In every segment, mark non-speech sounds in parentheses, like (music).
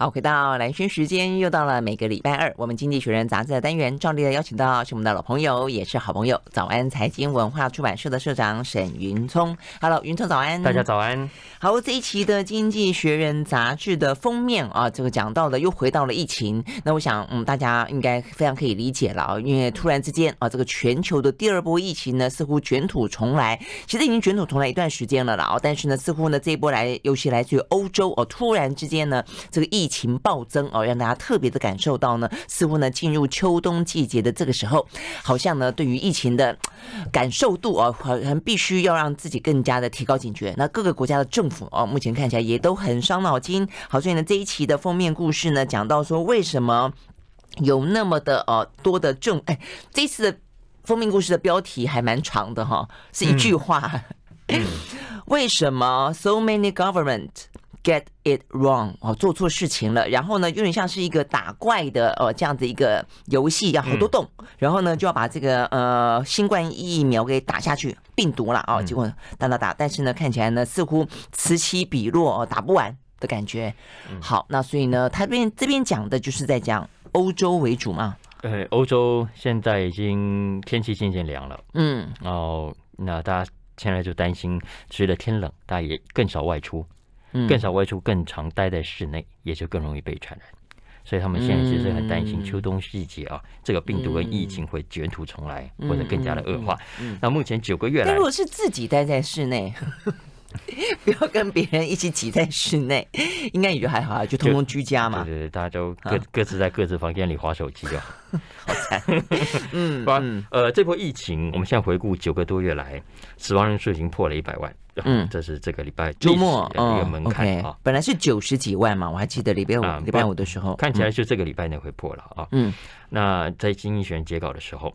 好，回到蓝轩时间，又到了每个礼拜二，我们《经济学人》杂志的单元照例的邀请到是我们的老朋友，也是好朋友，早安财经文化出版社的社长沈云聪。Hello，云聪，早安！大家早安！好，这一期的《经济学人》杂志的封面啊，这个讲到的又回到了疫情。那我想，嗯，大家应该非常可以理解了因为突然之间啊，这个全球的第二波疫情呢，似乎卷土重来，其实已经卷土重来一段时间了啦，但是呢，似乎呢，这一波来，尤其来自于欧洲哦，突然之间呢，这个疫疫情暴增哦，让大家特别的感受到呢，似乎呢进入秋冬季节的这个时候，好像呢对于疫情的感受度啊，好像必须要让自己更加的提高警觉。那各个国家的政府哦，目前看起来也都很伤脑筋。好，所以呢这一期的封面故事呢，讲到说为什么有那么的呃多的政哎，这次的封面故事的标题还蛮长的哈，是一句话：(laughs) 为什么 so many government？get it wrong 哦，做错事情了。然后呢，有点像是一个打怪的哦，这样的一个游戏，要好多洞。然后呢，就要把这个呃新冠疫苗给打下去，病毒了啊。结果打打打，但是呢，看起来呢似乎此起彼落哦，打不完的感觉。好，那所以呢，他边这边讲的就是在讲欧洲为主嘛。呃，欧洲现在已经天气渐渐凉了，嗯，哦，那大家现在就担心，随着天冷，大家也更少外出。更少外出，更常待在室内，也就更容易被传染。所以他们现在其实很担心秋冬季节啊，这个病毒跟疫情会卷土重来，或者更加的恶化。那目前九个月来，如果是自己待在室内。(laughs) 不要跟别人一起挤在室内，(laughs) 应该也就还好啊，就通通居家嘛。对对对，大家都各各自在各自房间里划手机就好 (laughs) 惨。嗯，好呃，这波疫情，我们现在回顾九个多月来，死亡人数已经破了一百万。嗯，这是这个礼拜周末的一个门槛啊。本来是九十几万嘛，我还记得礼拜五、礼拜五的时候，看起来就这个礼拜内会破了啊。嗯，那在经济学院截稿的时候，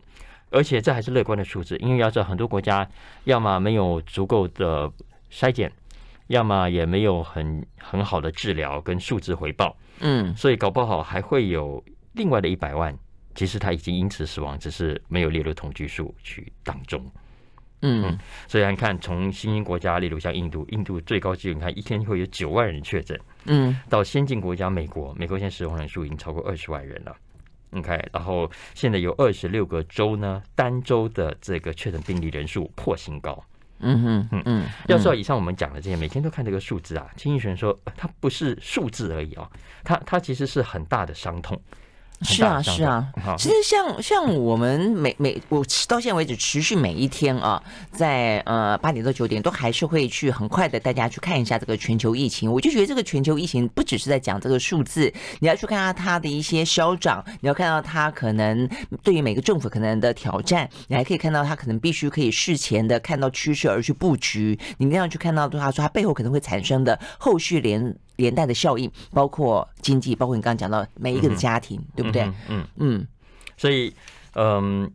而且这还是乐观的数字，因为要知道很多国家要么没有足够的。筛检，要么也没有很很好的治疗跟数字回报，嗯，所以搞不好还会有另外的一百万，其实他已经因此死亡，只是没有列入统计数去当中，嗯，所以你看，从新兴国家，例如像印度，印度最高纪录，你看一天会有九万人确诊，嗯，到先进国家美国，美国现在死亡人数已经超过二十万人了，OK，然后现在有二十六个州呢，单州的这个确诊病例人数破新高。嗯哼嗯嗯，要知道以上我们讲的这些，每天都看这个数字啊，金一人说，它不是数字而已哦，它它其实是很大的伤痛。是啊，是啊，其实像像我们每每我到现在为止持续每一天啊，在呃八点到九点都还是会去很快的，大家去看一下这个全球疫情。我就觉得这个全球疫情不只是在讲这个数字，你要去看它它的一些消长，你要看到它可能对于每个政府可能的挑战，你还可以看到它可能必须可以事前的看到趋势而去布局，你一定要去看到对他说它背后可能会产生的后续连。连带的效应，包括经济，包括你刚刚讲到每一个的家庭，对不对？嗯嗯，所以嗯，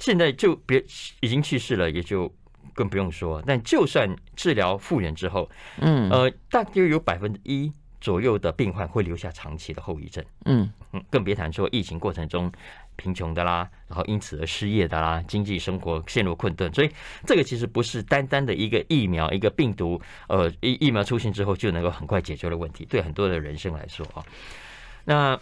现在就别已经去世了，也就更不用说。但就算治疗复原之后，嗯呃，大约有百分之一左右的病患会留下长期的后遗症。嗯嗯，更别谈说疫情过程中。贫穷的啦，然后因此而失业的啦，经济生活陷入困顿，所以这个其实不是单单的一个疫苗、一个病毒，呃，疫疫苗出现之后就能够很快解决的问题。对很多的人生来说啊，那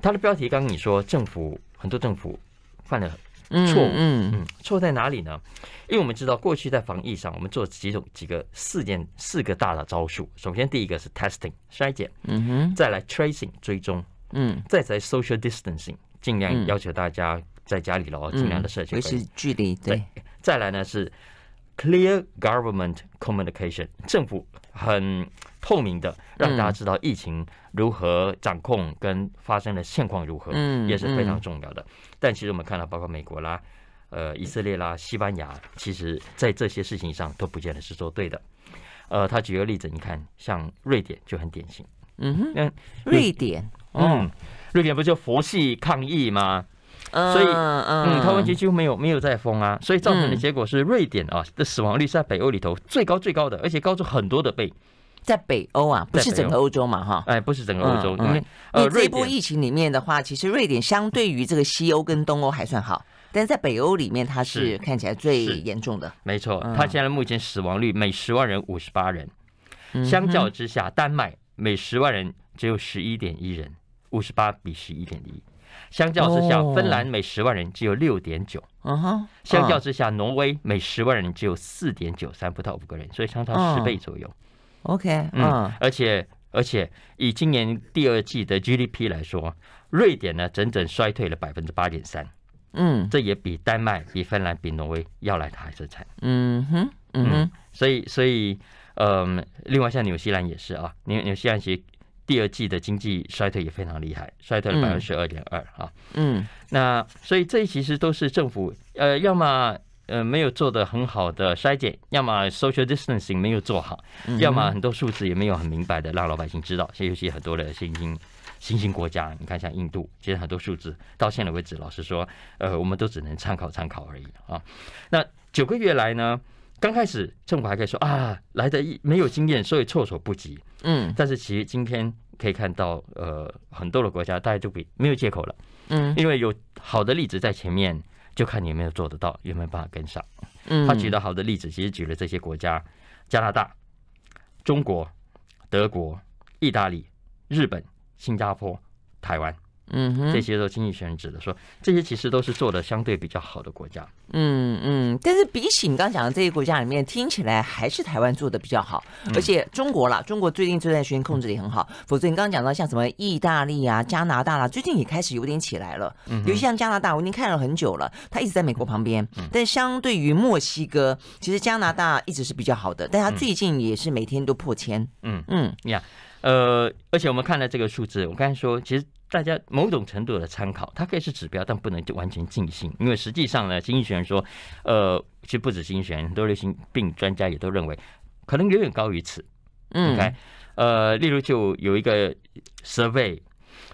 它的标题刚刚你说，政府很多政府犯了错误，嗯嗯，错在哪里呢？因为我们知道过去在防疫上，我们做几种几个四点四个大的招数。首先第一个是 testing 筛检，嗯哼，再来 tracing 追踪，嗯，再来 social distancing。尽量要求大家在家里喽，尽量的社交，维持距离。对，再来呢是 clear government communication，政府很透明的，让大家知道疫情如何掌控，跟发生的现况如何，嗯，也是非常重要的。但其实我们看到，包括美国啦，呃，以色列啦，西班牙，其实在这些事情上都不见得是做对的。呃，他举个例子，你看，像瑞典就很典型。嗯哼，瑞典。嗯，瑞典不就佛系抗议吗？所以嗯，他们几乎没有没有在封啊，所以造成的结果是瑞典啊的死亡率是在北欧里头最高最高的，而且高出很多的倍。在北欧啊，不是整个欧洲嘛？哈，哎，不是整个欧洲，因为呃，这波疫情里面的话，其实瑞典相对于这个西欧跟东欧还算好，但是在北欧里面，它是看起来最严重的。没错，它现在目前死亡率每十万人五十八人，相较之下，丹麦每十万人只有十一点一人。五十八比十一点一，相较之下，芬兰每十万人只有六点九，嗯哼，相较之下，挪威每十万人只有四点九三，不到五个人，所以相差十倍左右。OK，嗯，而且而且以今年第二季的 GDP 来说，瑞典呢整整衰退了百分之八点三，嗯，这也比丹麦、比芬兰、比挪威要来的还是惨，嗯哼，嗯哼，所以所以嗯，另外像纽西兰也是啊，纽纽西兰其实。第二季的经济衰退也非常厉害，衰退了百分之二点二啊。嗯，那所以这其实都是政府呃，要么呃没有做的很好的筛检，要么 social distancing 没有做好，要么很多数字也没有很明白的让老百姓知道。尤其很多的新兴新兴国家，你看像印度，其实很多数字到现在为止，老实说，呃，我们都只能参考参考而已啊。那九个月来呢，刚开始政府还可以说啊，来的一没有经验，所以措手不及。嗯，但是其实今天可以看到，呃，很多的国家大家就比没有借口了，嗯，因为有好的例子在前面，就看你有没有做得到，有没有办法跟上。嗯，他举的好的例子，其实举了这些国家：加拿大、中国、德国、意大利、日本、新加坡、台湾。嗯哼，这些都经济学址指的说，这些其实都是做的相对比较好的国家。嗯嗯，但是比起你刚讲的这些国家里面，听起来还是台湾做的比较好。而且中国啦，中国最近这段时间控制也很好。否则你刚刚讲到像什么意大利啊、加拿大啦，最近也开始有点起来了。尤其像加拿大，我已经看了很久了，它一直在美国旁边。但相对于墨西哥，其实加拿大一直是比较好的，但它最近也是每天都破千。嗯嗯，你看，呃，而且我们看了这个数字，我刚才说，其实。大家某种程度的参考，它可以是指标，但不能就完全尽信，因为实际上呢，经济学人说，呃，其实不止经济学人，很多流行病专家也都认为，可能远远高于此。OK，呃，例如就有一个 survey，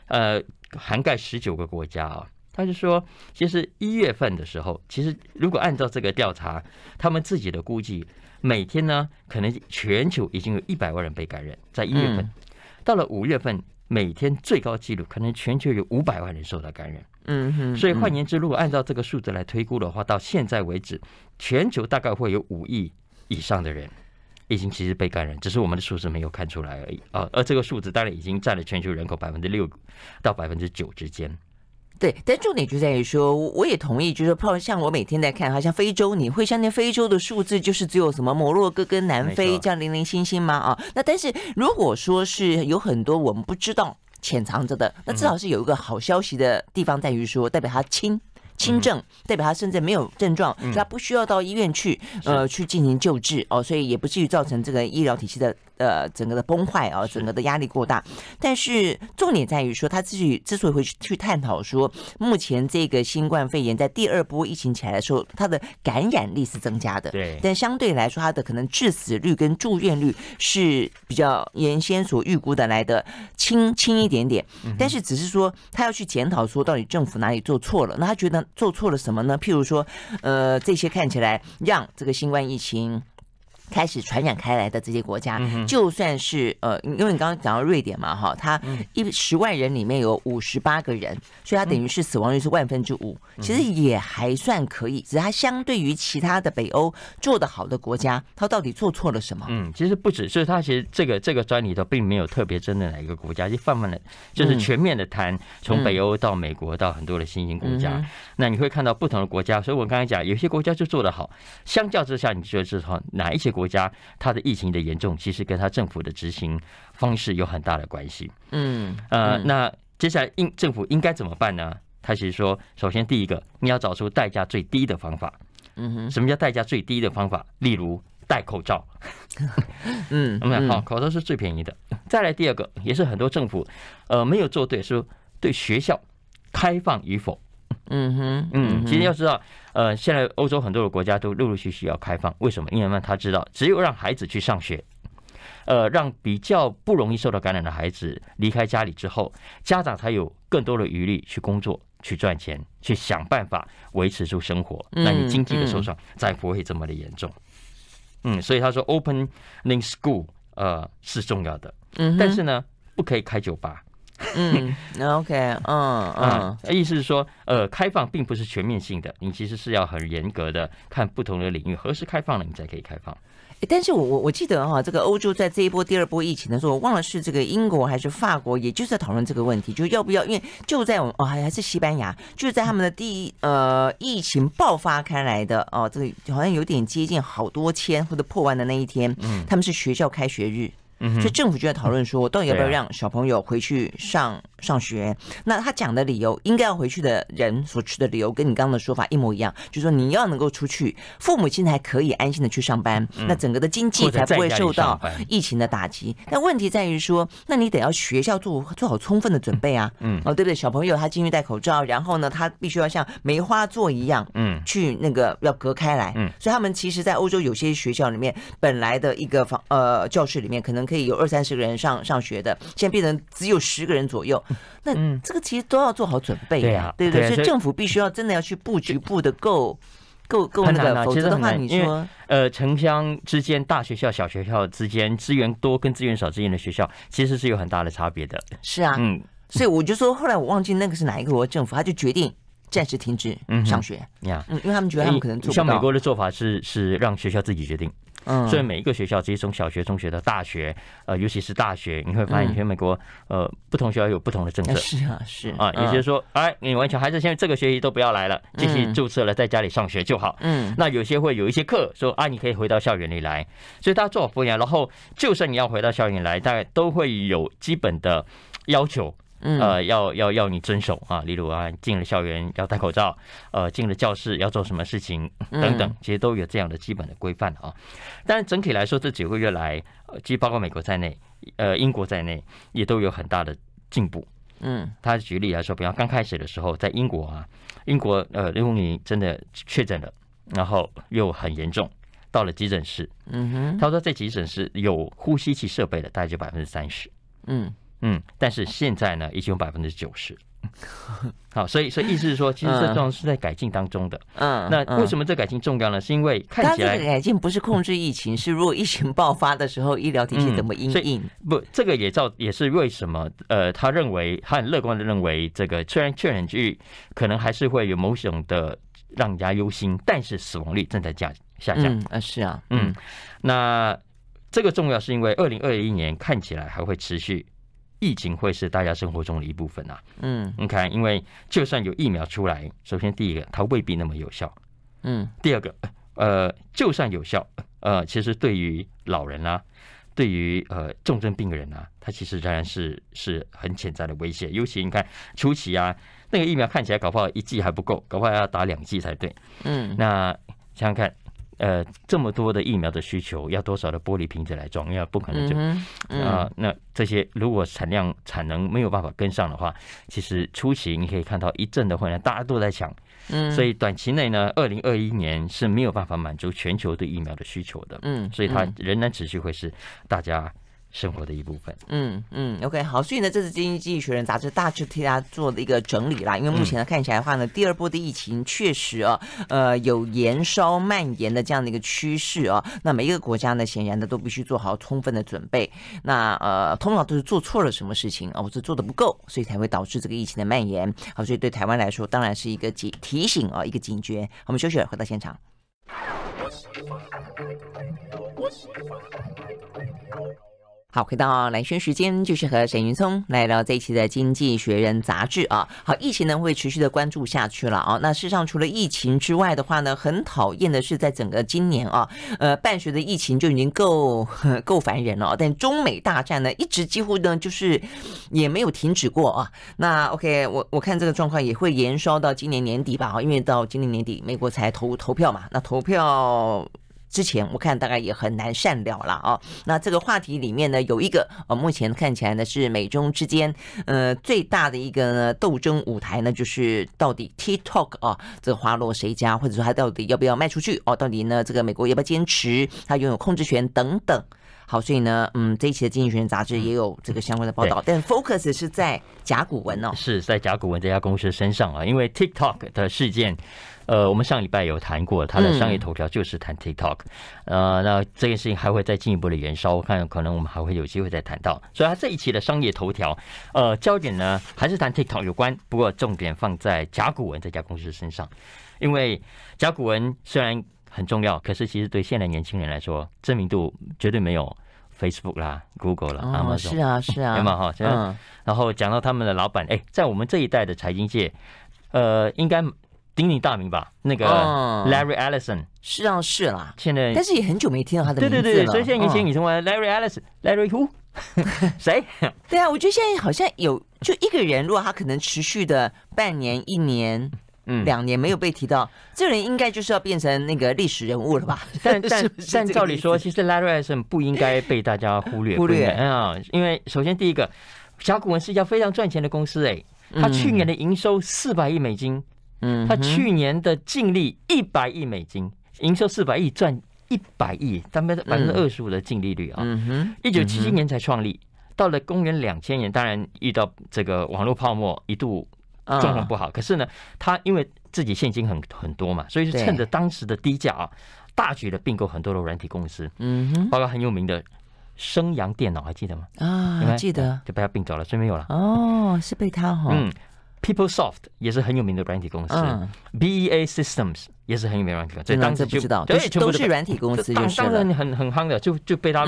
呃，涵盖十九个国家啊，他就说，其实一月份的时候，其实如果按照这个调查，他们自己的估计，每天呢，可能全球已经有一百万人被感染，在一月份，到了五月份。每天最高纪录，可能全球有五百万人受到感染。嗯哼，所以换言之，如果按照这个数字来推估的话，到现在为止，全球大概会有五亿以上的人已经其实被感染，只是我们的数字没有看出来而已。啊，而这个数字当然已经占了全球人口百分之六到百分之九之间。对，但重点就在于说，我也同意，就是说，像我每天在看，好像非洲，你会相信非洲的数字，就是只有什么摩洛哥跟南非这样零零星星吗？啊，那但是如果说是有很多我们不知道潜藏着的，那至少是有一个好消息的地方在于说，代表他轻轻症，代表他甚至没有症状，他不需要到医院去，呃，去进行救治哦，所以也不至于造成这个医疗体系的。呃，整个的崩坏啊，整个的压力过大。但是重点在于说，他自己之所以会去探讨说，目前这个新冠肺炎在第二波疫情起来的时候，它的感染力是增加的。对。但相对来说，它的可能致死率跟住院率是比较原先所预估的来的轻轻一点点。但是只是说，他要去检讨说，到底政府哪里做错了？那他觉得做错了什么呢？譬如说，呃，这些看起来让这个新冠疫情。开始传染开来的这些国家，就算是呃，因为你刚刚讲到瑞典嘛，哈，它一十万人里面有五十八个人，所以它等于是死亡率是万分之五，其实也还算可以。只是它相对于其他的北欧做得好的国家，它到底做错了什么？嗯，其实不止，就是它其实这个这个专题头并没有特别针对哪一个国家，就泛泛的，就是全面的谈从北欧到美国到很多的新兴国家。那你会看到不同的国家，所以我刚才讲，有些国家就做得好，相较之下，你觉得是哈哪一些？国家它的疫情的严重，其实跟它政府的执行方式有很大的关系。嗯，呃，那接下来应政府应该怎么办呢？他其实说，首先第一个，你要找出代价最低的方法。嗯哼，什么叫代价最低的方法？例如戴口罩。(laughs) 嗯，我 (laughs) 们好，口罩是最便宜的。再来第二个，也是很多政府呃没有做对，是对学校开放与否。嗯哼，嗯，其实要知道，呃，现在欧洲很多的国家都陆陆续续要开放，为什么？因为嘛，他知道只有让孩子去上学，呃，让比较不容易受到感染的孩子离开家里之后，家长才有更多的余力去工作、去赚钱、去想办法维持住生活。那你经济的受伤再不会这么的严重。嗯，所以他说，open i n g school，呃，是重要的。嗯，但是呢，不可以开酒吧。嗯，OK，嗯 (laughs) 嗯，意思是说，呃，开放并不是全面性的，你其实是要很严格的看不同的领域，何时开放了，你才可以开放。但是我我我记得哈，这个欧洲在这一波第二波疫情的时候，我忘了是这个英国还是法国，也就是在讨论这个问题，就要不要？因为就在我们哦，还是西班牙，就是在他们的第呃疫情爆发开来的哦，这个好像有点接近好多千或者破万的那一天，嗯，他们是学校开学日。所以政府就在讨论说，到底要不要让小朋友回去上？上学，那他讲的理由应该要回去的人所持的理由跟你刚刚的说法一模一样，就说你要能够出去，父母亲才可以安心的去上班，那整个的经济才不会受到疫情的打击。但问题在于说，那你得要学校做做好充分的准备啊，嗯，哦，对不对？小朋友他进去戴口罩，然后呢，他必须要像梅花座一样，嗯，去那个要隔开来，嗯，所以他们其实在欧洲有些学校里面，本来的一个房呃教室里面可能可以有二三十个人上上学的，现在变成只有十个人左右。(laughs) 那这个其实都要做好准备呀，对不对？所以政府必须要真的要去布局、布的够、够、够的，否则的话，你说呃，城乡之间、大学校、小学校之间，资源多跟资源少之间的学校，其实是有很大的差别的。是啊，嗯，所以我就说，后来我忘记那个是哪一个国政府，他就决定暂时停止上学，呀，嗯，因为他们觉得他们可能做像美国的做法是是让学校自己决定。所以每一个学校，这些从小学、中学到大学，呃，尤其是大学，你会发现，全美国，呃，不同学校有不同的政策，是啊，是啊，有些说，哎，你完全还是现在这个学期都不要来了，继续注册了，在家里上学就好，嗯，那有些会有一些课说，啊，你可以回到校园里来，所以大家做好敷衍，然后就算你要回到校园来，大概都会有基本的要求。呃，要要要你遵守啊，例如啊，进了校园要戴口罩，呃，进了教室要做什么事情等等，其实都有这样的基本的规范啊。但整体来说，这几个月来，其实包括美国在内，呃，英国在内，也都有很大的进步。嗯，他举例来说，比方刚开始的时候，在英国啊，英国呃，雷果你真的确诊了，然后又很严重，到了急诊室。嗯哼，他说在急诊室有呼吸器设备的，大概就百分之三十。嗯。嗯，但是现在呢，已经有百分之九十。(laughs) 好，所以所以意思是说，其实这状况是在改进当中的。嗯，那为什么这改进重要呢？是因为看起来改进不是控制疫情，是如果疫情爆发的时候，医疗体系怎么应应？不，这个也造也是为什么呃，他认为他很乐观的认为，这个虽然确诊率可能还是会有某种的让人家忧心，但是死亡率正在降下降。啊，是啊，嗯，那这个重要是因为二零二一年看起来还会持续。疫情会是大家生活中的一部分啊。嗯，你看，因为就算有疫苗出来，首先第一个它未必那么有效。嗯，第二个，呃，就算有效，呃，其实对于老人啊，对于呃重症病人啊，它其实仍然是是很潜在的威胁。尤其你看初期啊，那个疫苗看起来搞不好一剂还不够，搞不好要打两剂才对。嗯，那想想看。呃，这么多的疫苗的需求，要多少的玻璃瓶子来装？因为不可能就啊，那这些如果产量产能没有办法跟上的话，其实出行你可以看到一阵的混乱，大家都在抢。嗯，所以短期内呢，二零二一年是没有办法满足全球对疫苗的需求的。嗯，所以它仍然持续会是大家。生活的一部分。嗯嗯，OK，好。所以呢，这次《经济学人》杂志大致替大家做的一个整理啦。因为目前呢，看起来的话呢，第二波的疫情确实啊，呃，有延烧蔓延的这样的一个趋势啊。那每一个国家呢，显然呢都必须做好充分的准备。那呃，通常都是做错了什么事情啊，或是做的不够，所以才会导致这个疫情的蔓延。好，所以对台湾来说，当然是一个警提醒啊，一个警觉。我们休息回到现场。好，回到蓝轩时间，就是和沈云聪来聊这一期的《经济学人》杂志啊。好，疫情呢会持续的关注下去了啊。那事实上，除了疫情之外的话呢，很讨厌的是，在整个今年啊，呃，伴随的疫情就已经够够烦人了。但中美大战呢，一直几乎呢就是也没有停止过啊。那 OK，我我看这个状况也会延烧到今年年底吧。啊，因为到今年年底，美国才投投票嘛。那投票。之前我看大概也很难善了了啊。那这个话题里面呢，有一个呃，目前看起来呢是美中之间呃最大的一个斗争舞台呢，就是到底 TikTok 啊，这个花落谁家，或者说它到底要不要卖出去？哦，到底呢这个美国要不要坚持它拥有控制权等等。好，所以呢，嗯，这一期的《经济学人》杂志也有这个相关的报道，但 Focus 是在甲骨文哦，是在甲骨文这家公司身上啊，因为 TikTok 的事件。呃，我们上礼拜有谈过他的商业头条，就是谈 TikTok。呃，那这件事情还会再进一步的延烧，我看可能我们还会有机会再谈到。所以，他这一期的商业头条，呃，焦点呢还是谈 TikTok 有关，不过重点放在甲骨文这家公司身上，因为甲骨文虽然很重要，可是其实对现在年轻人来说，知名度绝对没有 Facebook 啦、Google 了啊。是啊，是啊，有吗？哈，嗯。然后讲到他们的老板，哎，在我们这一代的财经界，呃，应该。鼎鼎大名吧，那个 Larry Ellison 是啊，是啦，现在但是也很久没听到他的名字，对对对，所以现在以前女生问 Larry Ellison，Larry who？(laughs) 谁？对啊，我觉得现在好像有就一个人，如果他可能持续的半年、一年、嗯、两年没有被提到，这人应该就是要变成那个历史人物了吧？但但 (laughs) 但照理说，其实 Larry Ellison 不应该被大家忽略 (laughs) 忽略啊，因为首先第一个，甲骨文是一家非常赚钱的公司，哎，他去年的营收四百亿美金。他去年的净利一百亿美金，营收四百亿，赚一百亿，大概百分之二十五的净利率啊。嗯哼。一九七七年才创立，到了公元两千年，当然遇到这个网络泡沫，一度状况不好。可是呢，他因为自己现金很很多嘛，所以就趁着当时的低价啊，大举的并购很多的软体公司。嗯哼。包括很有名的升阳电脑，还记得吗？啊，记得。就被他并走了，所以没有了。哦，是被他哈。嗯。PeopleSoft 也是很有名的软体公司，BEA Systems 也是很有名软体公司。所以当时就对，都是软体公司，当然很很夯的，就就被它。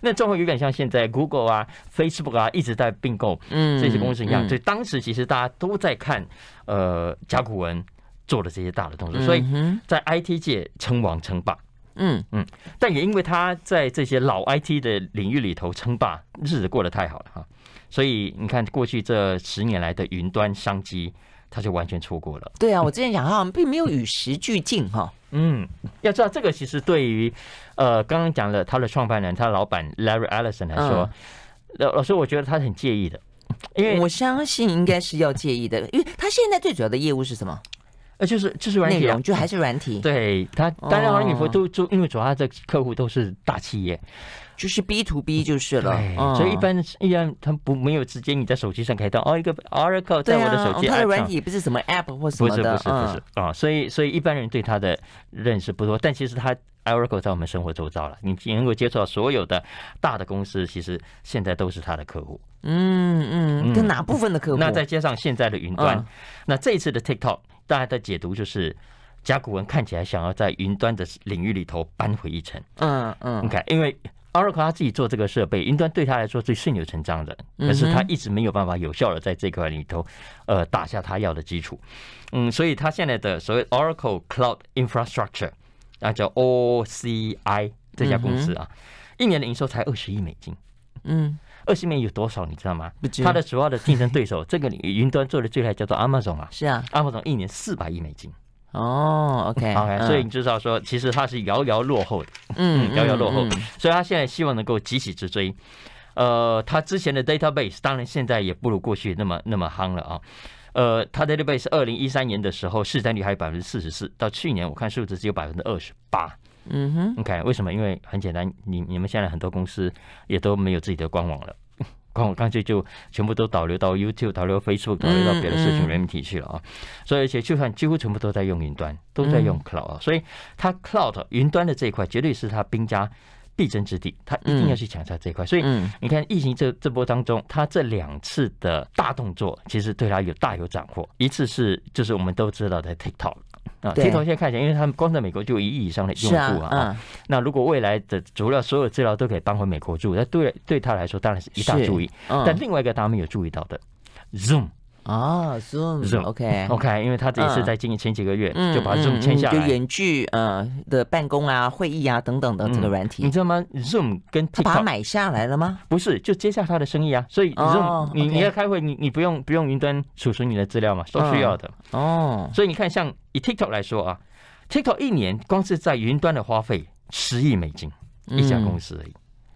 那状况有点像现在 Google 啊、Facebook 啊一直在并购这些公司一样。所以当时其实大家都在看呃甲骨文做的这些大的动作。所以在 IT 界称王称霸。嗯嗯，但也因为他在这些老 IT 的领域里头称霸，日子过得太好了哈。所以你看，过去这十年来的云端商机，他就完全错过了。对啊，我之前讲他并没有与时俱进哈。嗯，要知道这个其实对于呃刚刚讲了他的创办人、他老板 Larry Ellison 来说，老老师我觉得他很介意的，因为我相信应该是要介意的，因为他现在最主要的业务是什么？就是就是软体，就还是软体。(laughs) 对他，当然软体服都就因为主要的客户都是大企业，就是 B to B 就是了。所以一般一般他不没有直接你在手机上开到哦，一个 Oracle 在我的手机上。它的软体不是什么 App 或什么的，不是不是不是啊。所以所以一般人对他的认识不多，但其实他 Oracle 在我们生活周遭了。你能够接触到所有的大的公司，其实现在都是他的客户。嗯嗯，跟哪部分的客户？那再加上现在的云端，那这一次的 TikTok。大家的解读就是，甲骨文看起来想要在云端的领域里头扳回一城。嗯嗯，你看，因为 Oracle 他自己做这个设备，云端对他来说最顺理成章的，可是他一直没有办法有效的在这块里头，呃，打下他要的基础。嗯，所以他现在的所谓 Oracle Cloud Infrastructure，啊，叫 OCI 这家公司啊，一年的营收才二十亿美金。嗯。二十面有多少你知道吗？不知道。它的主要的竞争对手，(laughs) 这个云端做的最厉叫做 Amazon 啊。是啊，Amazon 一年四百亿美金。哦，OK，OK。所以你知道说，其实它是遥遥落后的。嗯，遥遥落后。所以他现在希望能够急起直追。呃，他之前的 Database 当然现在也不如过去那么那么夯了啊。呃，他 Database 二零一三年的时候市占率还有百分之四十四，到去年我看数字只有百分之二十八。嗯哼，o k 为什么？因为很简单，你你们现在很多公司也都没有自己的官网了，(laughs) 官网干脆就全部都导流到 YouTube、导流 Facebook、导流到别的社群媒体去了啊。所以，而且就算几乎全部都在用云端，都在用 Cloud 啊。所以，它 Cloud 云端的这一块，绝对是它兵家必争之地，它一定要去抢下这一块。所以，你看疫情这这波当中，它这两次的大动作，其实对它有大有斩获。一次是就是我们都知道的 TikTok。啊，镜头现在看起来，因为他们光在美国就一亿以上的用户啊。那如果未来的足疗所有治疗都可以搬回美国住，那对对他来说当然是一大注意。但另外一个他们没有注意到的，Zoom。哦 z o o m o k o k 因为他这一次在经营前几个月就把 Zoom 签下来，就远距呃的办公啊、会议啊等等的这个软体，你知道吗？Zoom 跟 TikTok, 把买下来了吗？不是，就接下他的生意啊。所以 Zoom，你你要开会，你你不用不用云端储存你的资料吗？都需要的哦。所以你看，像以 TikTok 来说啊，TikTok 一年光是在云端的花费十亿美金，一家公司。而已。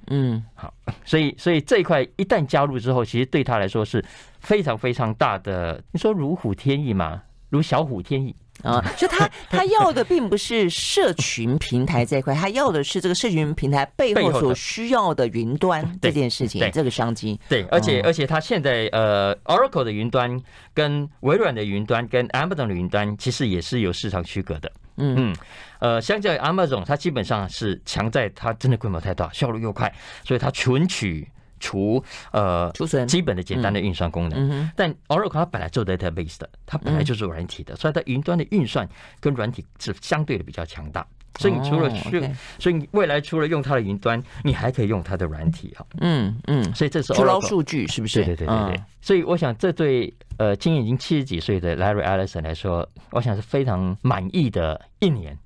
嗯，好，(laughs) 所以所以这一块一旦加入之后，其实对他来说是非常非常大的，你说如虎添翼嘛，如小虎添翼啊。就他他要的并不是社群平台这一块，他要的是这个社群平台背后所需要的云端这件事情，这个商机。对，而且而且他现在呃，Oracle 的云端跟微软的云端跟 Amazon 的云端其实也是有市场区隔的。嗯嗯，呃，相较于 Amazon，它基本上是强在它真的规模太大，效率又快，所以它存取除呃除基本的简单的运算功能。但 Oracle 它本来做的 a base 的，它本来就是软体的，所以它云端的运算跟软体是相对的比较强大。所以你除了去，所以未来除了用它的云端，你还可以用它的软体啊。嗯嗯，所以这是捞数据是不是？对对对对。所以我想这对。呃，今年已经七十几岁的 Larry Ellison 来说，我想是非常满意的一年。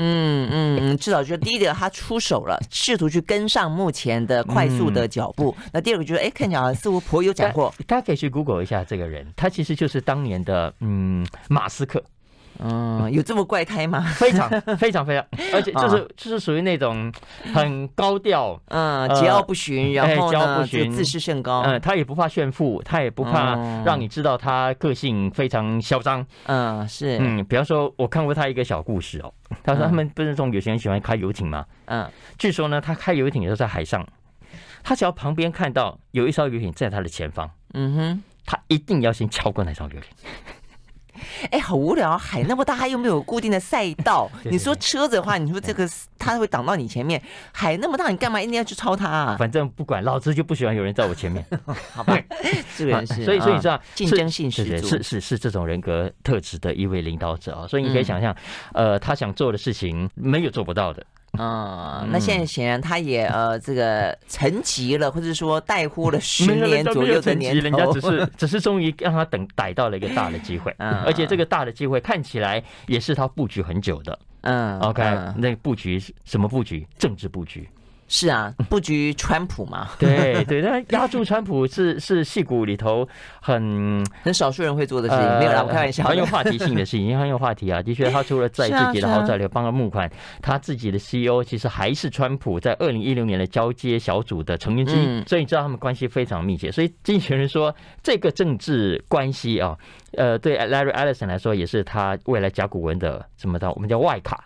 嗯嗯，至少就第一点，他出手了，试图去跟上目前的快速的脚步。那第二个就是，哎看起来似乎颇有斩获。大家可以去 Google 一下这个人，他其实就是当年的嗯马斯克。嗯。有这么怪胎吗？非常 (laughs) 非常非常，而且就是就是属于那种很高调，嗯，桀骜不驯，然后不驯，自视甚高，嗯，他也不怕炫富，他也不怕让你知道他个性非常嚣张，嗯，是，嗯，比方说，我看过他一个小故事哦，他说他们不是这种有些人喜欢开游艇吗？嗯，据说呢，他开游艇的时候在海上，他只要旁边看到有一艘游艇在他的前方，嗯哼，他一定要先超过那艘游艇。哎，好无聊！海那么大，又没有固定的赛道。(laughs) 你说车子的话，你说这个他会挡到你前面。海那么大，你干嘛一定要去超他？反正不管，老子就不喜欢有人在我前面。(laughs) 好吧，(laughs) 这个人是，所以所以知道，竞争性十足，是是是这种人格特质的一位领导者啊。所以你可以想象，呃，他想做的事情没有做不到的。嗯，那现在显然他也呃，这个沉寂了，或者说带呼了十年左右的年头，只是 (laughs) 只是终于让他等逮到了一个大的机会，嗯、(laughs) 而且这个大的机会看起来也是他布局很久的。嗯，OK，那布局什么布局？政治布局。是啊，布局川普嘛，(laughs) 对对，那压住川普是 (laughs) 是戏骨里头很很少数人会做的事情。没有啦，我开玩笑，很有话题性的事情，很有话题啊，(laughs) 的确他除了在自己的豪宅里帮个募款。他自己的 CEO 其实还是川普在二零一六年的交接小组的成员之一，所以你知道他们关系非常密切。所以经纪人说这个政治关系啊，呃，对 Larry Ellison 来说也是他未来甲骨文的什么的，我们叫外卡。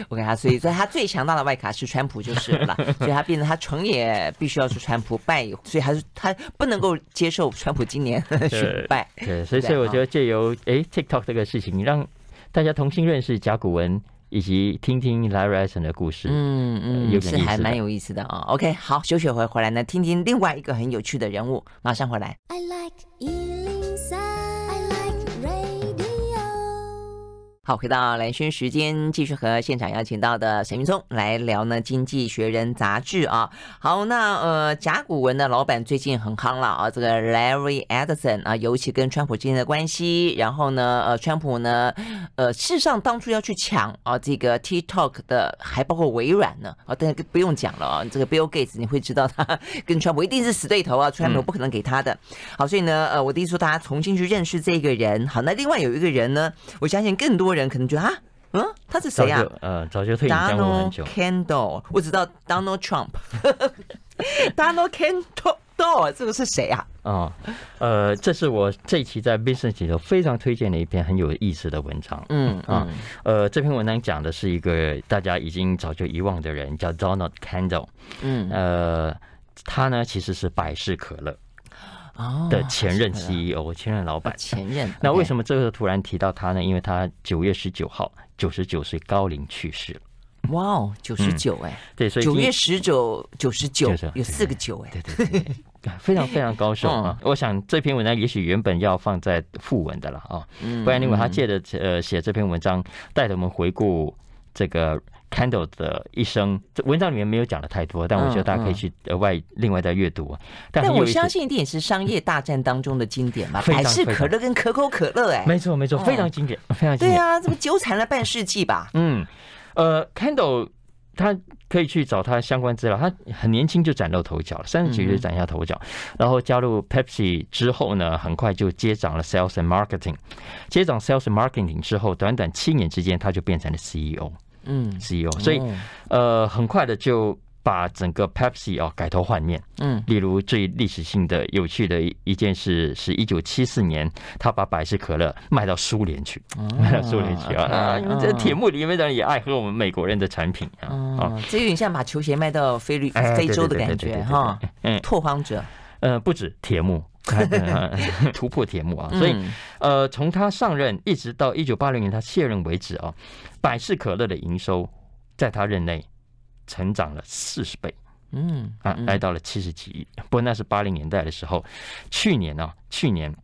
(laughs) 我跟他，所以所以他最强大的外卡是川普就是了，所以他变成他成也必须要是川普败，所以还是他不能够接受川普今年 (laughs) 选败。对，所以所以我觉得借由哎 TikTok 这个事情，让大家重新认识甲骨文，以及听听 s 瑞森的故事，嗯嗯，是还蛮有意思的啊。OK，好，休息回回来呢，听听另外一个很有趣的人物，马上回来。好，回到蓝轩时间，继续和现场邀请到的沈云聪来聊呢《经济学人》杂志啊。好，那呃，甲骨文的老板最近很夯了啊，这个 Larry e d i s o n 啊，尤其跟川普之间的关系。然后呢，呃，川普呢，呃，事实上当初要去抢啊，这个 TikTok 的，还包括微软呢啊，但不用讲了啊，这个 Bill Gates 你会知道他跟川普一定是死对头啊，川普不可能给他的。好，所以呢，呃，我一次大家重新去认识这个人。好，那另外有一个人呢，我相信更多。人可能觉得啊，嗯，他是谁呀？呃，早就退役，耽误很久。c a n d l e 我知道 Donald Trump。(laughs) Donald c a n d l l 这个是谁啊？啊，呃，这是我这一期在微信里头非常推荐的一篇很有意思的文章。嗯啊，呃，这篇文章讲的是一个大家已经早就遗忘的人，叫 Donald c a n d l e 嗯，呃，他呢其实是百事可乐。的前任 CEO，前任老板。前任。那为什么这个突然提到他呢？因为他九月十九号，九十九岁高龄去世了。哇哦，九十九哎，对，所以九月十九，九十九，有四个九哎，对对对，(laughs) 非常非常高手啊！我想这篇文章也许原本要放在副文的了啊，不然因为他借着呃写这篇文章，带着我们回顾这个。Candle 的一生，文章里面没有讲的太多，但我觉得大家可以去额外另外再阅读。但我相信一也是商业大战当中的经典吧，(laughs) 百事可乐跟可口可乐，哎，没错没错，非常经典，非常经典。对啊，怎么纠缠了半世纪吧？嗯，呃，Candle 他可以去找他相关资料，他很年轻就崭露头角了，三十几岁崭下头角，然后加入 Pepsi 之后呢，很快就接掌了 Sales and Marketing，接掌 Sales and Marketing 之后，短短七年之间，他就变成了 CEO。嗯，e o 所以，呃，很快的就把整个 Pepsi 哦改头换面。嗯，例如最历史性的有趣的一件事，是一九七四年，他把百事可乐卖到苏联去，卖到苏联去啊！啊，因为这铁幕里面的人也爱喝我们美国人的产品啊。哦，这有点像把球鞋卖到菲律非洲的感觉哈。嗯，拓荒者。呃，不止铁幕，(laughs) 突破铁幕啊！所以，呃，从他上任一直到一九八零年他卸任为止啊。百事可乐的营收在他任内成长了四十倍，嗯啊，来到了七十几亿。不过那是八零年代的时候。去年呢，去年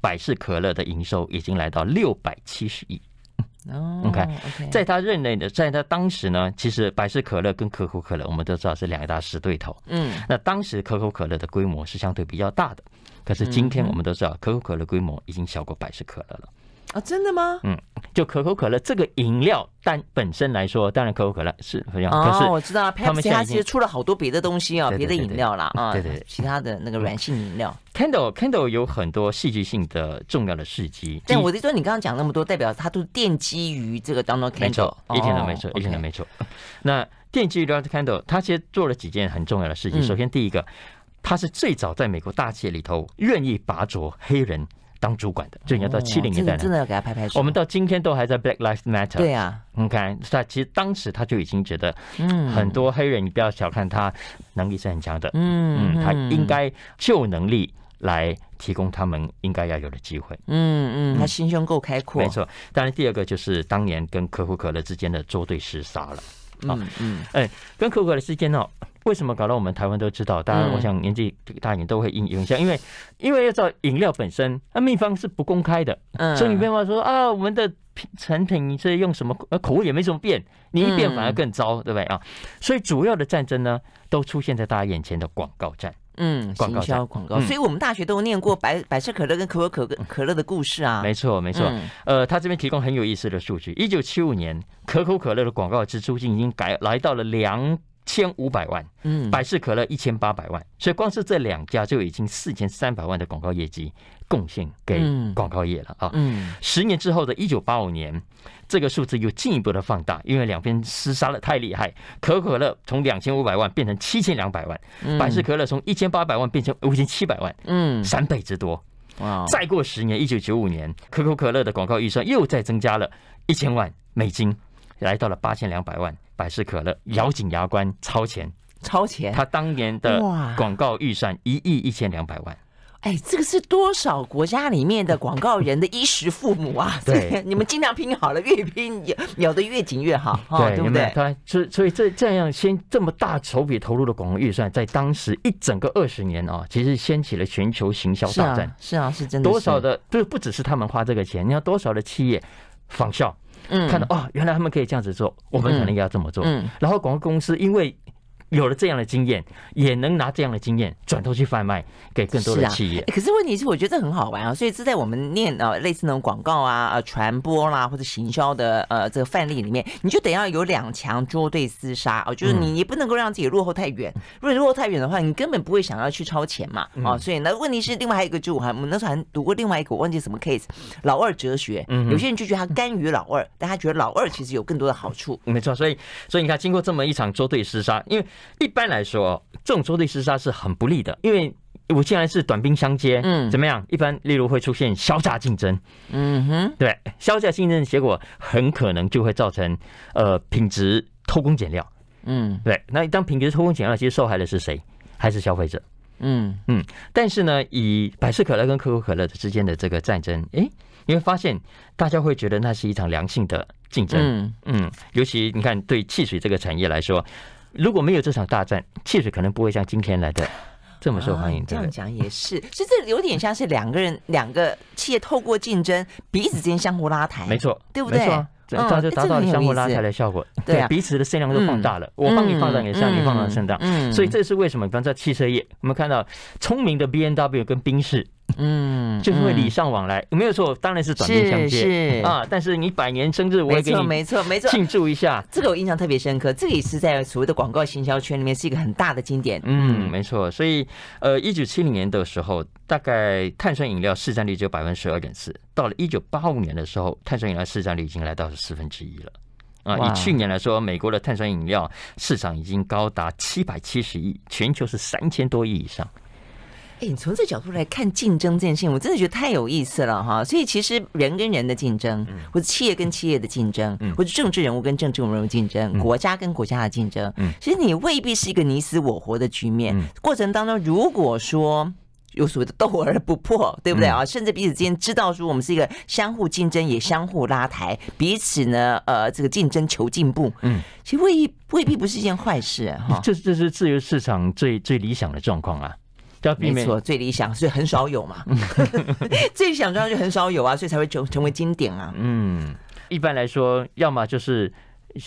百事可乐的营收已经来到六百七十亿。哦，OK，在他任内的，在他当时呢，其实百事可乐跟可口可乐，我们都知道是两大死对头。嗯，那当时可口可乐的规模是相对比较大的，可是今天我们都知道，可口可乐规模已经小过百事可乐了。啊，真的吗？嗯，就可口可乐这个饮料，但本身来说，当然可口可乐是非常，很可是我知道，他们现在其实出了好多别的东西啊，别的饮料啦，啊，对对，其他的那个软性饮料。k a n d l e c a n d l e 有很多戏剧性的重要的事迹，但我就说你刚刚讲那么多，代表它都是奠基于这个当中。没错，没错，没错，没错，没错。那奠基于 Lord Candle，他其实做了几件很重要的事情。首先，第一个，他是最早在美国大企业里头愿意拔擢黑人。当主管的，就你要到七零年代，真的要给他拍拍手。我们到今天都还在 Black Lives Matter。对啊，你看，他其实当时他就已经觉得，嗯，很多黑人，你不要小看他，能力是很强的，嗯嗯，他应该就能力来提供他们应该要有的机会，嗯嗯，他心胸够开阔，没错。当然，第二个就是当年跟可口可乐之间的作对厮杀了。嗯嗯，哎，跟可口可乐事件呢，为什么搞到我们台湾都知道？当然，我想年纪大一点都会有影响。因为因为要造饮料本身，那秘方是不公开的，所以你不要说啊，我们的产品是用什么口味也没什么变，你一变反而更糟，对不对啊？所以主要的战争呢，都出现在大家眼前的广告战。嗯，广告销广告，所以我们大学都念过百百事可乐跟可口可可乐的故事啊。没错，没错。呃，他这边提供很有意思的数据，一九七五年可口可乐的广告支出已经改来到了两千五百万，嗯，百事可乐一千八百万，所以光是这两家就已经四千三百万的广告业绩。贡献给广告业了啊！嗯，十年之后的1985年，这个数字又进一步的放大，因为两边厮杀的太厉害。可口可乐从两千五百万变成七千两百万，百事可乐从一千八百万变成五千七百万，嗯，三倍之多。哇！再过十年，1995年，可口可乐的广告预算又再增加了一千万美金，来到了八千两百万。百事可乐咬紧牙关，超前，超前。他当年的广告预算一亿一千两百万。哎，这个是多少国家里面的广告人的衣食父母啊！(laughs) 对，(laughs) 你们尽量拼好了，越拼咬得越紧越好，哈，对不对？对，所以所以这这样先这么大手笔投入的广告预算，在当时一整个二十年啊，其实掀起了全球行销大战。是啊，是真的。多少的，就是不只是他们花这个钱，你看多少的企业仿效，嗯，看到哦，原来他们可以这样子做，我们可能也要这么做。嗯，然后广告公司因为。有了这样的经验，也能拿这样的经验转头去贩卖给更多的企业。可是问题是，我觉得这很好玩啊！所以这在我们念啊，类似那种广告啊、呃传播啦，或者行销的呃这个范例里面，你就得要有两强捉对厮杀哦，就是你也不能够让自己落后太远。如果落后太远的话，你根本不会想要去超前嘛啊！所以那问题是，另外还有一个就我还那时候还读过另外一个，我忘记什么 case，老二哲学。嗯。有些人就觉得他甘于老二，但他觉得老二其实有更多的好处。没错，所以所以你看，经过这么一场捉对厮杀，因为。一般来说，这种车队厮杀是很不利的，因为，我既然是短兵相接，嗯，怎么样？一般例如会出现削价竞争，嗯哼，对，削价竞争的结果很可能就会造成呃品质偷工减料，嗯，对。那当品质偷工减料，其实受害的是谁？还是消费者？嗯嗯。但是呢，以百事可乐跟可口可乐之间的这个战争，哎，你会发现大家会觉得那是一场良性的竞争，嗯，尤其你看对汽水这个产业来说。如果没有这场大战，汽水可能不会像今天来的这么受欢迎。这样讲也是，其实这有点像是两个人、两个企业透过竞争，彼此之间相互拉抬。没错，对不对？没错，就达到了相互拉抬的效果。对，彼此的声量都放大了。我帮你放大，也向你放大，声大。嗯，所以这是为什么？刚放在汽车业，我们看到聪明的 B N W 跟宾士。嗯，就是会礼尚往来，没有错，当然是转赠抢是啊！但是你百年生日，我也给你没错没错没错庆祝一下，这个我印象特别深刻，这个也是在所谓的广告行销圈里面是一个很大的经典。嗯，没错，所以呃，一九七零年的时候，大概碳酸饮料市占率只有百分之十二点四，到了一九八五年的时候，碳酸饮料市占率已经来到四分之一了啊！以去年来说，美国的碳酸饮料市场已经高达七百七十亿，全球是三千多亿以上。哎，你从这角度来看竞争这件事情，我真的觉得太有意思了哈！所以其实人跟人的竞争，或者企业跟企业的竞争，或者政治人物跟政治人物竞争，国家跟国家的竞争，其实你未必是一个你死我活的局面。过程当中，如果说有所谓的斗而不破，对不对啊？甚至彼此之间知道说我们是一个相互竞争，也相互拉抬，彼此呢，呃，这个竞争求进步，嗯，其实未必未必不是一件坏事哈。这是这是自由市场最最理想的状况啊。没错，最理想所以很少有嘛，(laughs) 最想赚就很少有啊，所以才会成成为经典啊。嗯，一般来说，要么就是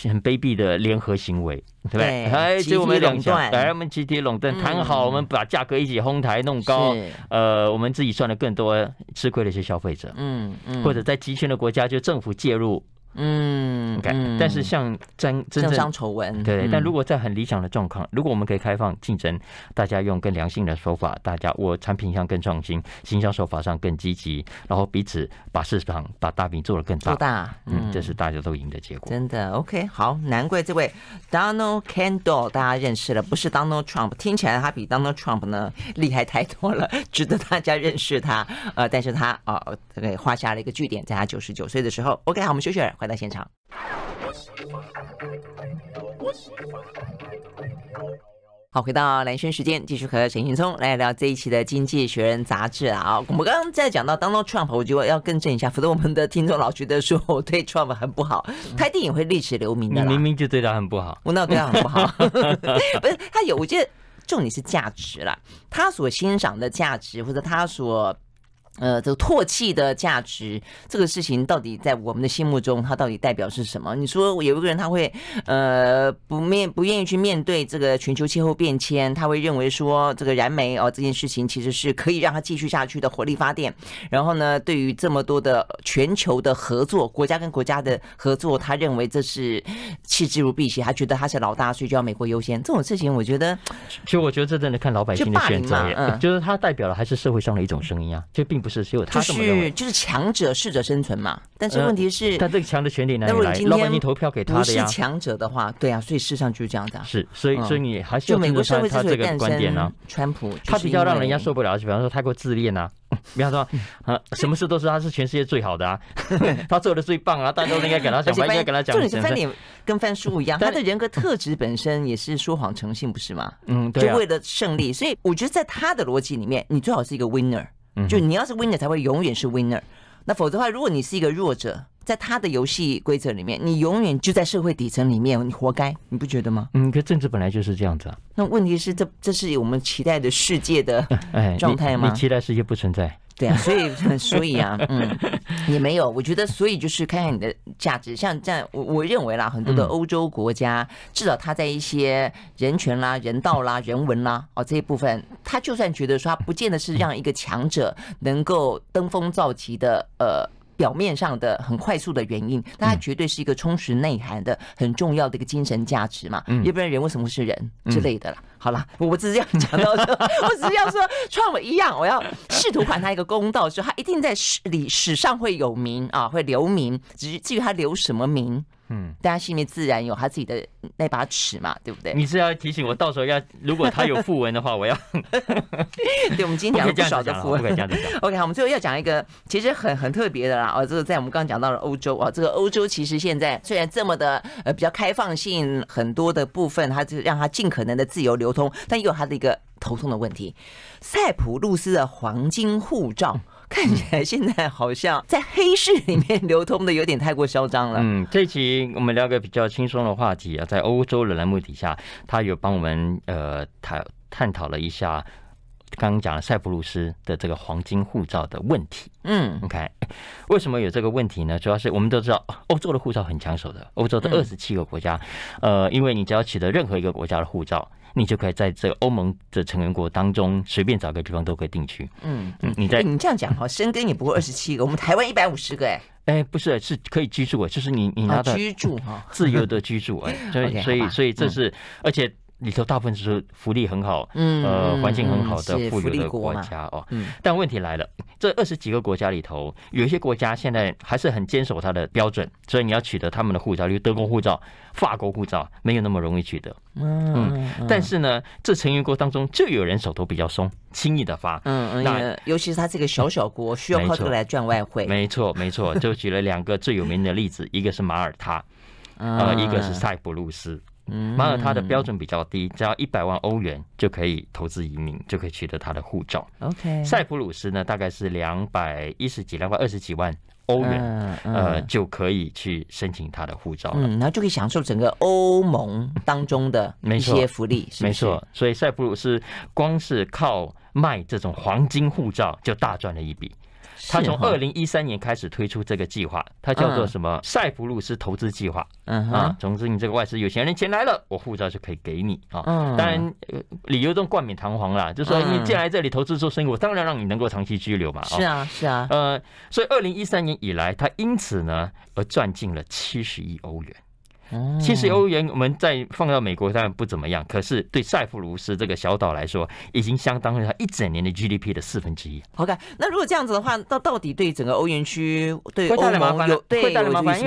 很卑鄙的联合行为，对不对？哎，就我们两家，哎，我们集体垄断，谈好，我们把价格一起哄抬弄高，呃，我们自己赚的更多，吃亏的是消费者。嗯嗯。或者在集权的国家，就政府介入。嗯，OK，但是像真，政商丑闻，对，但如果在很理想的状况，如果我们可以开放竞争，大家用更良性的手法，大家我产品上更创新，行销手法上更积极，然后彼此把市场、把大饼做得更大，做大，嗯，这是大家都赢的结果。真的，OK，好，难怪这位 Donald a n d l p 大家认识了，不是 Donald Trump，听起来他比 Donald Trump 呢厉害太多了，值得大家认识他。呃，但是他啊给画下了一个句点，在他九十九岁的时候。OK，好，我们休息。了。回到现场。好，回到蓝轩时间，继续和陈劲聪来聊这一期的《经济学人》杂志啊。我们刚刚在讲到 Donald Trump，我觉得要更正一下，否则我们的听众老觉得说我对 Trump 很不好，一定影会历史留名的。你明明就对他很不好，我那对他很不好。(laughs) 不是他有，我觉得重点是价值啦，他所欣赏的价值，或者他所。呃，这个唾弃的价值，这个事情到底在我们的心目中，它到底代表是什么？你说有一个人他会呃不面不愿意去面对这个全球气候变迁，他会认为说这个燃煤哦这件事情其实是可以让他继续下去的火力发电。然后呢，对于这么多的全球的合作，国家跟国家的合作，他认为这是弃之如敝屣，他觉得他是老大，所以就要美国优先。这种事情我觉得，其实我觉得这真的看老百姓的选择，就是他代表了还是社会上的一种声音啊，这并不。是只有他这么认为。就是就是强者适者生存嘛，但是问题是，但这个强的权利如果你老百姓投票给他的呀。是强者的话，对啊，所以事实上就是这样子。啊。是，所以所以你还是就美国社会他这个观点呢？川普他比较让人家受不了，就比方说太过自恋啊，(laughs) 比方说啊，什么事都是他是全世界最好的啊，(laughs) 他做的最棒啊，大家都应该跟他讲，应该跟他讲。就你是翻脸跟翻书一样，他的人格特质本身也是说谎成性，不是吗？嗯，对啊。就为了胜利，所以我觉得在他的逻辑里面，你最好是一个 winner。就你要是 winner 才会永远是 winner，那否则的话，如果你是一个弱者。在他的游戏规则里面，你永远就在社会底层里面，你活该，你不觉得吗？嗯，可政治本来就是这样子啊。那问题是，这这是我们期待的世界的 (laughs) (laughs) 状态吗？你期待世界不存在？(laughs) 对啊，所以所以啊，嗯，也没有。我觉得，所以就是看看你的价值。像这样，我我认为啦，很多的欧洲国家，至少他在一些人权啦、人道啦、人文啦，哦，这一部分，他就算觉得说，他不见得是让一个强者能够登峰造极的，呃。表面上的很快速的原因，但它绝对是一个充实内涵的很重要的一个精神价值嘛，要不然人为什么是人之类的啦。好了，我只是要讲到说，我只是要说，创伟一样，我要试图还他一个公道，说他一定在史里史上会有名啊，会留名，只是至于他留什么名，嗯，大家心里自然有他自己的那把尺嘛，对不对？你是要提醒我，到时候要如果他有副文的话，我要，(laughs) 对，我们今天讲不少的副文，(laughs) OK，好，我们最后要讲一个其实很很特别的啦，哦，这个在我们刚刚讲到了欧洲啊，这个欧洲其实现在虽然这么的呃比较开放性，很多的部分，他就让他尽可能的自由流。沟通，但也有他的一个头痛的问题。塞浦路斯的黄金护照看起来现在好像 (laughs) 在黑市里面流通的有点太过嚣张了。嗯，这期我们聊个比较轻松的话题啊，在欧洲的栏目底下，他有帮我们呃探探讨了一下刚刚讲的塞浦路斯的这个黄金护照的问题。嗯，OK，为什么有这个问题呢？主要是我们都知道欧洲的护照很抢手的，欧洲的二十七个国家，呃，因为你只要取得任何一个国家的护照。你就可以在这个欧盟的成员国当中随便找个地方都可以定居。嗯，你在你这样讲哈，申根也不过二十七个，我们台湾一百五十个哎。哎，不是，是可以居住，就是你你拿到居住哈，自由的居住哎，对，所以 (laughs) 所以这是而且。里头大部分是福利很好，呃，环境很好的富裕的国家哦。但问题来了，这二十几个国家里头，有一些国家现在还是很坚守它的标准，所以你要取得他们的护照，例如德国护照、法国护照，没有那么容易取得。嗯，但是呢，这成员国当中就有人手头比较松，轻易的发。嗯嗯。那尤其是他这个小小国，需要靠这个来赚外汇。没错没错，就举了两个最有名的例子，一个是马耳他，(laughs) 呃，一个是塞浦路斯。马耳他的标准比较低，只要一百万欧元就可以投资移民，就可以取得他的护照。OK，塞浦路斯呢，大概是两百一十几两百二十几万欧元，呃，就可以去申请他的护照了，然后就可以享受整个欧盟当中的 (laughs) 一些福利。没错，所以塞浦路斯光是靠卖这种黄金护照就大赚了一笔。他从二零一三年开始推出这个计划，它叫做什么？塞浦路斯投资计划。嗯啊，总之你这个外资有钱人钱来了，我护照就可以给你啊。嗯，当然理由都冠冕堂皇啦，就说你进来这里投资做生意，我当然让你能够长期居留嘛。是啊，是啊。呃，所以二零一三年以来，他因此呢而赚进了七十亿欧元。其实欧元我们在放到美国，当然不怎么样。可是对塞浦路斯这个小岛来说，已经相当于它一整年的 GDP 的四分之一。OK，那如果这样子的话，到到底对整个欧元区、对欧盟有对？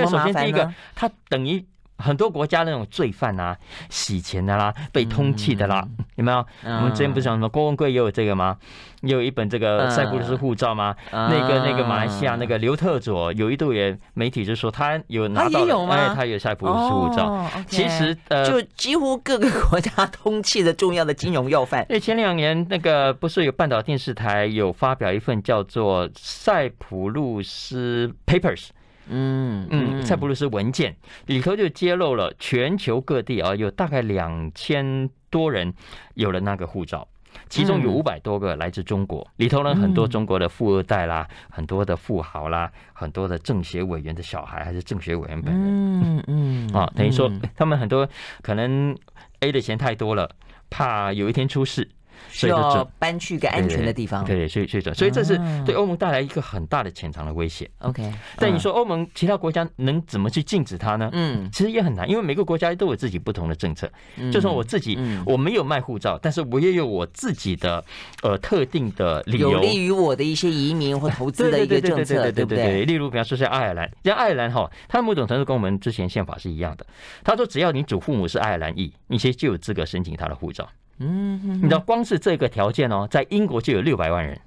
首先第一个，它等于。很多国家那种罪犯啊，洗钱的啦，被通缉的啦，有没有？我们之前不是讲什么郭文贵也有这个吗？也有一本这个塞浦路斯护照吗？那个那个马来西亚那个刘特佐，有一度也媒体就说他有拿到，对他有塞浦路斯护照。其实呃，就几乎各个国家通缉的重要的金融要犯。那 (laughs) 前两年那个不是有半岛电视台有发表一份叫做塞浦路斯 papers。嗯嗯，塞浦路斯文件里头就揭露了全球各地啊，有大概两千多人有了那个护照，其中有五百多个来自中国，里头呢很多中国的富二代啦，很多的富豪啦，很多的政协委员的小孩还是政协委员本人。嗯嗯啊，等于说他们很多可能 A 的钱太多了，怕有一天出事。所以要搬去一个安全的地方，对，所以所以这，所以这是对欧盟带来一个很大的潜藏的威胁。OK，但你说欧盟其他国家能怎么去禁止它呢？嗯，其实也很难，因为每个国家都有自己不同的政策。就算我自己，我没有卖护照，但是我也有我自己的呃特定的理由，有利于我的一些移民或投资的一个政策，对不对？例如，比方说像爱尔兰，像爱尔兰哈，它某种程度跟我们之前宪法是一样的。他说，只要你祖父母是爱尔兰裔，你其实就有资格申请他的护照。嗯，你知道光是这个条件哦，在英国就有六百万人，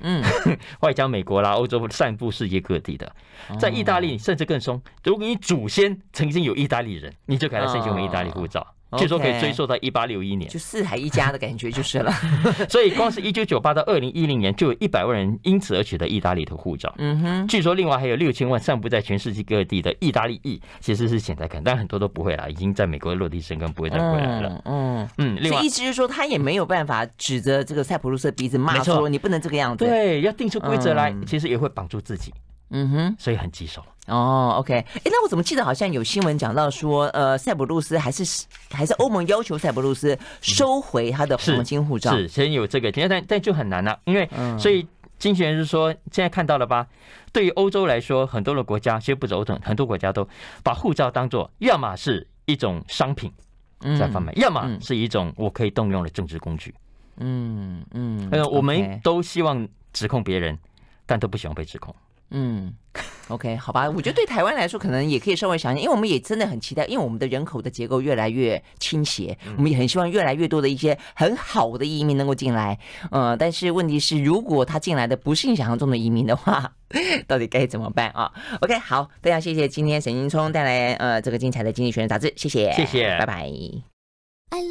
嗯，(laughs) 外加美国啦、欧洲散布世界各地的，在意大利甚至更松。如果你祖先曾经有意大利人，你就可以申请我们意大利护照。据说可以追溯到一八六一年，就四海一家的感觉就是了。(laughs) 所以，光是一九九八到二零一零年，就有一百万人因此而取得意大利的护照。嗯哼，据说另外还有六千万散布在全世界各地的意大利裔，其实是潜在感，但很多都不会来，已经在美国落地生根，不会再回来了。嗯嗯，所以意思就是说，他也没有办法指着这个塞浦路斯的鼻子骂说你不能这个样子。对，要定出规则来，其实也会绑住自己。嗯哼，所以很棘手哦。OK，哎，那我怎么记得好像有新闻讲到说，呃，塞浦路斯还是还是欧盟要求塞浦路斯收回他的黄金护照？是，先有这个，但但就很难了。因为所以经纪人是说，现在看到了吧？对于欧洲来说，很多的国家其实不走洲，很多国家都把护照当做要么是一种商品在贩卖，要么是一种我可以动用的政治工具。嗯嗯，哎，我们都希望指控别人，但都不希望被指控。嗯，OK，好吧，我觉得对台湾来说，可能也可以稍微想想，因为我们也真的很期待，因为我们的人口的结构越来越倾斜，我们也很希望越来越多的一些很好的移民能够进来。嗯，但是问题是，如果他进来的不是你想象中的移民的话，到底该怎么办啊？OK，好，大家谢谢今天沈金聪带来呃这个精彩的《经济学人》杂志，谢谢，谢谢，拜拜。